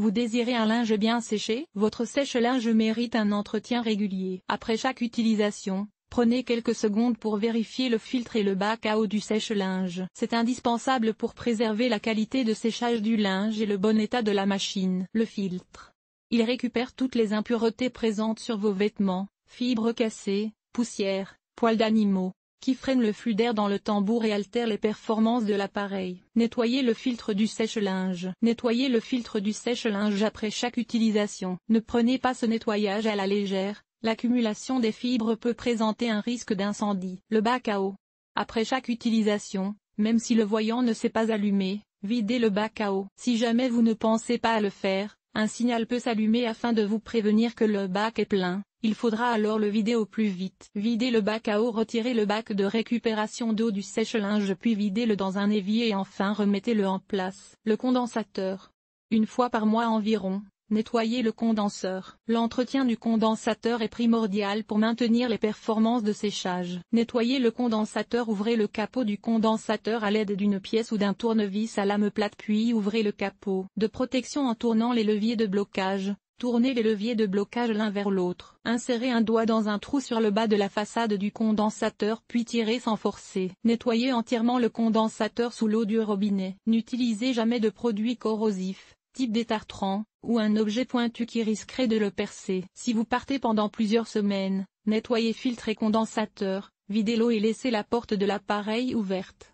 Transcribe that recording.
Vous désirez un linge bien séché Votre sèche-linge mérite un entretien régulier. Après chaque utilisation, prenez quelques secondes pour vérifier le filtre et le bac à eau du sèche-linge. C'est indispensable pour préserver la qualité de séchage du linge et le bon état de la machine. Le filtre. Il récupère toutes les impuretés présentes sur vos vêtements, fibres cassées, poussière, poils d'animaux, qui freine le flux d'air dans le tambour et altère les performances de l'appareil. Nettoyez le filtre du sèche-linge. Nettoyez le filtre du sèche-linge après chaque utilisation. Ne prenez pas ce nettoyage à la légère, l'accumulation des fibres peut présenter un risque d'incendie. Le bac à eau. Après chaque utilisation, même si le voyant ne s'est pas allumé, videz le bac à eau. Si jamais vous ne pensez pas à le faire, un signal peut s'allumer afin de vous prévenir que le bac est plein. Il faudra alors le vider au plus vite. Vider le bac à eau retirer le bac de récupération d'eau du sèche-linge puis vider le dans un évier et enfin remettez-le en place. Le condensateur. Une fois par mois environ, nettoyez le condenseur. L'entretien du condensateur est primordial pour maintenir les performances de séchage. Nettoyez le condensateur Ouvrez le capot du condensateur à l'aide d'une pièce ou d'un tournevis à lame plate puis ouvrez le capot de protection en tournant les leviers de blocage. Tournez les leviers de blocage l'un vers l'autre. Insérez un doigt dans un trou sur le bas de la façade du condensateur puis tirez sans forcer. Nettoyez entièrement le condensateur sous l'eau du robinet. N'utilisez jamais de produits corrosifs, type détartrant, ou un objet pointu qui risquerait de le percer. Si vous partez pendant plusieurs semaines, nettoyez filtre et condensateur, videz l'eau et laissez la porte de l'appareil ouverte.